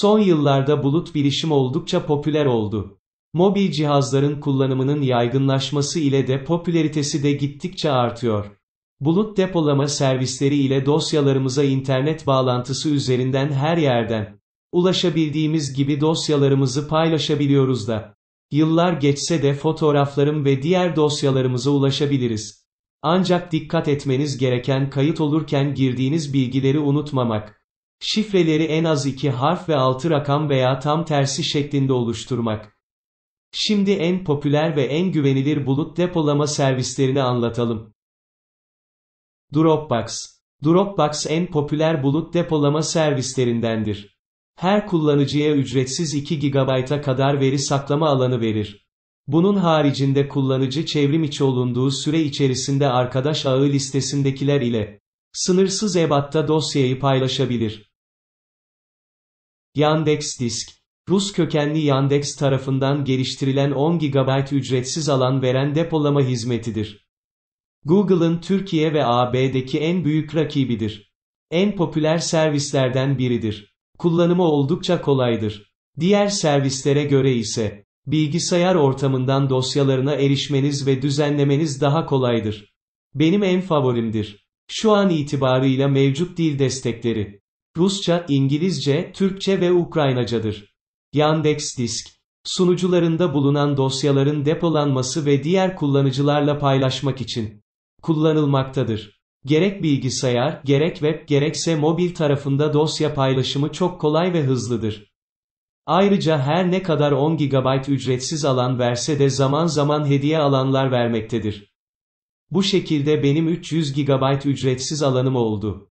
Son yıllarda bulut bilişim oldukça popüler oldu. Mobil cihazların kullanımının yaygınlaşması ile de popüleritesi de gittikçe artıyor. Bulut depolama servisleri ile dosyalarımıza internet bağlantısı üzerinden her yerden ulaşabildiğimiz gibi dosyalarımızı paylaşabiliyoruz da. Yıllar geçse de fotoğraflarım ve diğer dosyalarımıza ulaşabiliriz. Ancak dikkat etmeniz gereken kayıt olurken girdiğiniz bilgileri unutmamak. Şifreleri en az iki harf ve altı rakam veya tam tersi şeklinde oluşturmak. Şimdi en popüler ve en güvenilir bulut depolama servislerini anlatalım. Dropbox Dropbox en popüler bulut depolama servislerindendir. Her kullanıcıya ücretsiz 2 GB'a kadar veri saklama alanı verir. Bunun haricinde kullanıcı çevrim içi olunduğu süre içerisinde arkadaş ağı listesindekiler ile sınırsız ebatta dosyayı paylaşabilir. Yandex Disk, Rus kökenli Yandex tarafından geliştirilen 10 GB ücretsiz alan veren depolama hizmetidir. Google'ın Türkiye ve AB'deki en büyük rakibidir. En popüler servislerden biridir. Kullanımı oldukça kolaydır. Diğer servislere göre ise, bilgisayar ortamından dosyalarına erişmeniz ve düzenlemeniz daha kolaydır. Benim en favorimdir. Şu an itibarıyla mevcut dil destekleri. Rusça, İngilizce, Türkçe ve Ukraynacadır. Yandex Disk sunucularında bulunan dosyaların depolanması ve diğer kullanıcılarla paylaşmak için kullanılmaktadır. Gerek bilgisayar, gerek web, gerekse mobil tarafında dosya paylaşımı çok kolay ve hızlıdır. Ayrıca her ne kadar 10 GB ücretsiz alan verse de zaman zaman hediye alanlar vermektedir. Bu şekilde benim 300 GB ücretsiz alanım oldu.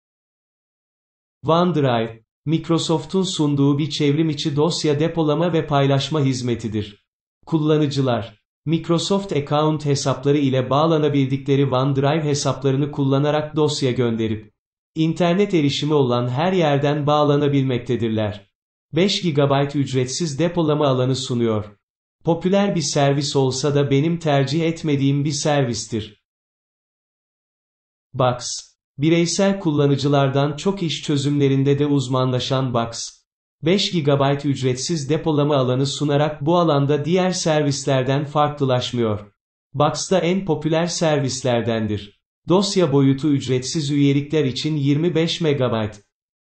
OneDrive, Microsoft'un sunduğu bir çevrim içi dosya depolama ve paylaşma hizmetidir. Kullanıcılar, Microsoft Account hesapları ile bağlanabildikleri OneDrive hesaplarını kullanarak dosya gönderip, internet erişimi olan her yerden bağlanabilmektedirler. 5 GB ücretsiz depolama alanı sunuyor. Popüler bir servis olsa da benim tercih etmediğim bir servistir. Box Bireysel kullanıcılardan çok iş çözümlerinde de uzmanlaşan Box, 5 GB ücretsiz depolama alanı sunarak bu alanda diğer servislerden farklılaşmıyor. Box da en popüler servislerdendir. Dosya boyutu ücretsiz üyelikler için 25 MB.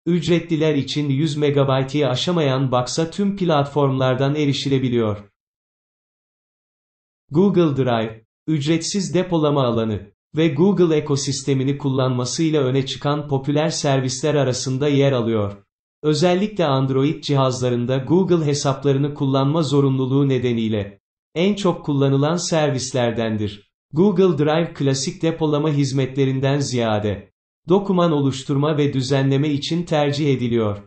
Ücretliler için 100 MB'yi aşamayan Box'a tüm platformlardan erişilebiliyor. Google Drive, ücretsiz depolama alanı ve Google ekosistemini kullanmasıyla öne çıkan popüler servisler arasında yer alıyor. Özellikle Android cihazlarında Google hesaplarını kullanma zorunluluğu nedeniyle en çok kullanılan servislerdendir. Google Drive klasik depolama hizmetlerinden ziyade dokuman oluşturma ve düzenleme için tercih ediliyor.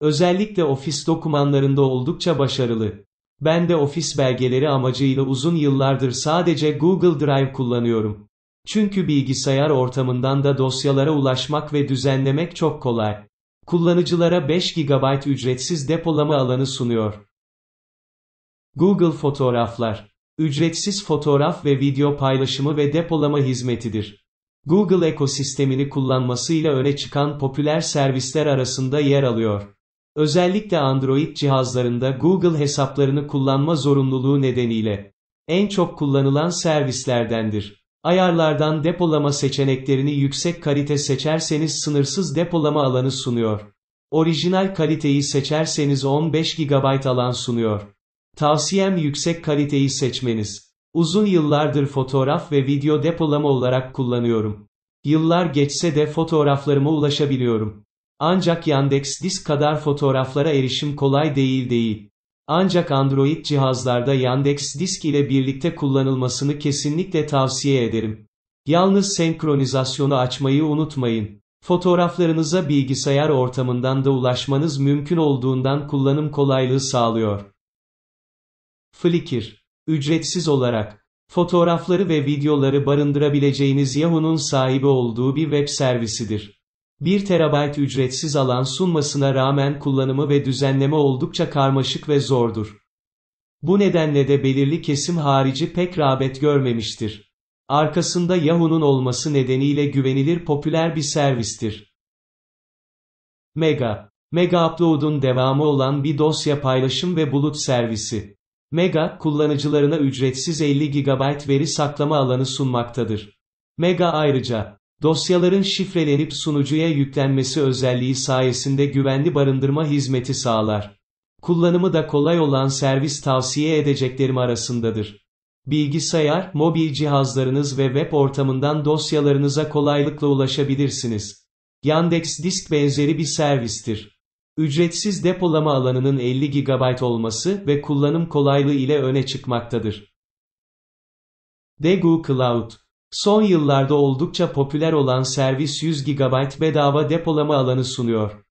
Özellikle ofis dokümanlarında oldukça başarılı. Ben de ofis belgeleri amacıyla uzun yıllardır sadece Google Drive kullanıyorum. Çünkü bilgisayar ortamından da dosyalara ulaşmak ve düzenlemek çok kolay. Kullanıcılara 5 GB ücretsiz depolama alanı sunuyor. Google Fotoğraflar ücretsiz fotoğraf ve video paylaşımı ve depolama hizmetidir. Google ekosistemini kullanmasıyla öne çıkan popüler servisler arasında yer alıyor. Özellikle Android cihazlarında Google hesaplarını kullanma zorunluluğu nedeniyle en çok kullanılan servislerdendir. Ayarlardan depolama seçeneklerini yüksek kalite seçerseniz sınırsız depolama alanı sunuyor. Orijinal kaliteyi seçerseniz 15 GB alan sunuyor. Tavsiyem yüksek kaliteyi seçmeniz. Uzun yıllardır fotoğraf ve video depolama olarak kullanıyorum. Yıllar geçse de fotoğraflarıma ulaşabiliyorum. Ancak Yandex disk kadar fotoğraflara erişim kolay değil değil. Ancak Android cihazlarda Yandex Disk ile birlikte kullanılmasını kesinlikle tavsiye ederim. Yalnız senkronizasyonu açmayı unutmayın. Fotoğraflarınıza bilgisayar ortamından da ulaşmanız mümkün olduğundan kullanım kolaylığı sağlıyor. Flickr, ücretsiz olarak, fotoğrafları ve videoları barındırabileceğiniz Yahoo'nun sahibi olduğu bir web servisidir. 1 terabayt ücretsiz alan sunmasına rağmen kullanımı ve düzenleme oldukça karmaşık ve zordur. Bu nedenle de belirli kesim harici pek rağbet görmemiştir. Arkasında Yahoo'nun olması nedeniyle güvenilir popüler bir servistir. Mega Mega Upload'un devamı olan bir dosya paylaşım ve bulut servisi. Mega, kullanıcılarına ücretsiz 50 GB veri saklama alanı sunmaktadır. Mega ayrıca, Dosyaların şifrelenip sunucuya yüklenmesi özelliği sayesinde güvenli barındırma hizmeti sağlar. Kullanımı da kolay olan servis tavsiye edeceklerim arasındadır. Bilgisayar, mobil cihazlarınız ve web ortamından dosyalarınıza kolaylıkla ulaşabilirsiniz. Yandex Disk benzeri bir servistir. Ücretsiz depolama alanının 50 GB olması ve kullanım kolaylığı ile öne çıkmaktadır. Degu Cloud Son yıllarda oldukça popüler olan servis 100 GB bedava depolama alanı sunuyor.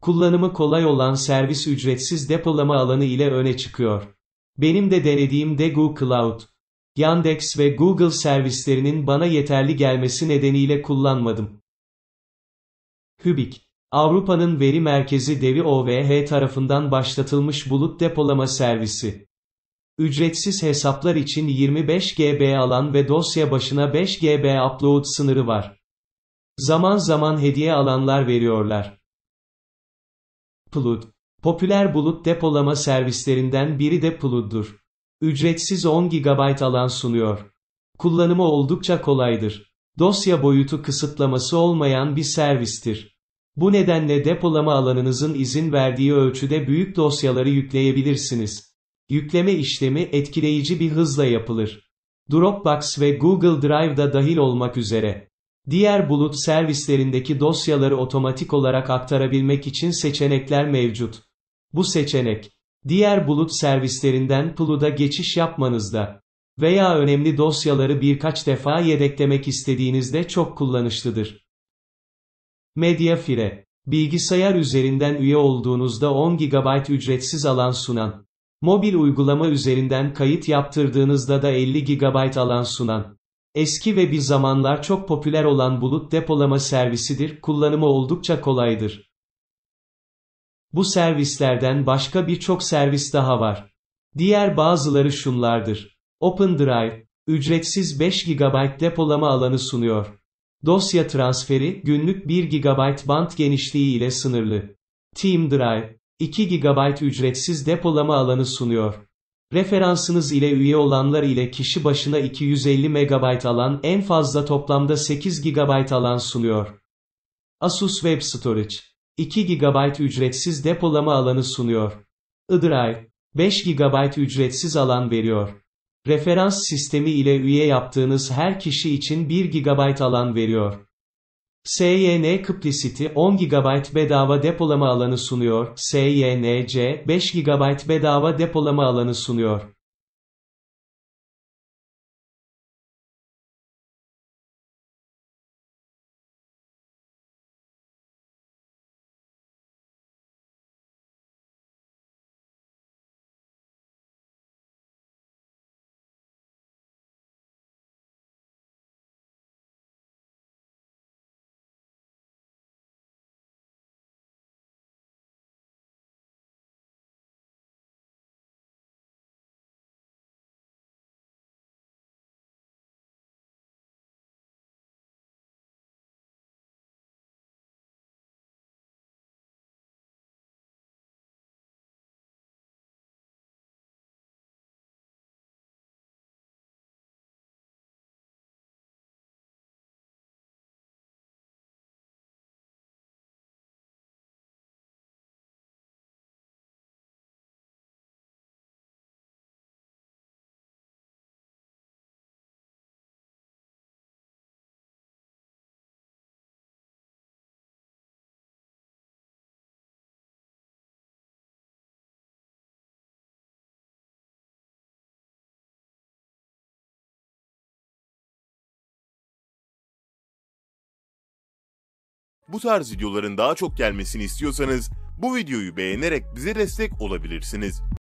Kullanımı kolay olan servis ücretsiz depolama alanı ile öne çıkıyor. Benim de denediğim de Google Cloud. Yandex ve Google servislerinin bana yeterli gelmesi nedeniyle kullanmadım. Hübik Avrupa'nın veri merkezi devi OVH tarafından başlatılmış bulut depolama servisi ücretsiz hesaplar için 25 GB alan ve dosya başına 5 GB upload sınırı var. Zaman zaman hediye alanlar veriyorlar. Plud. Popüler bulut depolama servislerinden biri de Plud'dur. Ücretsiz 10 GB alan sunuyor. Kullanımı oldukça kolaydır. Dosya boyutu kısıtlaması olmayan bir servistir. Bu nedenle depolama alanınızın izin verdiği ölçüde büyük dosyaları yükleyebilirsiniz. Yükleme işlemi etkileyici bir hızla yapılır. Dropbox ve Google Drive da dahil olmak üzere. Diğer bulut servislerindeki dosyaları otomatik olarak aktarabilmek için seçenekler mevcut. Bu seçenek, diğer bulut servislerinden Plu'da geçiş yapmanızda veya önemli dosyaları birkaç defa yedeklemek istediğinizde çok kullanışlıdır. Mediafire, bilgisayar üzerinden üye olduğunuzda 10 GB ücretsiz alan sunan Mobil uygulama üzerinden kayıt yaptırdığınızda da 50 GB alan sunan. Eski ve bir zamanlar çok popüler olan bulut depolama servisidir, kullanımı oldukça kolaydır. Bu servislerden başka birçok servis daha var. Diğer bazıları şunlardır. OpenDrive, ücretsiz 5 GB depolama alanı sunuyor. Dosya transferi, günlük 1 GB band genişliği ile sınırlı. TeamDrive, 2 GB ücretsiz depolama alanı sunuyor. Referansınız ile üye olanlar ile kişi başına 250 MB alan en fazla toplamda 8 GB alan sunuyor. Asus Web Storage 2 GB ücretsiz depolama alanı sunuyor. Idrive 5 GB ücretsiz alan veriyor. Referans sistemi ile üye yaptığınız her kişi için 1 GB alan veriyor. SYN Kıplicity 10 GB bedava depolama alanı sunuyor. SYNC 5 GB bedava depolama alanı sunuyor. Bu tarz videoların daha çok gelmesini istiyorsanız bu videoyu beğenerek bize destek olabilirsiniz.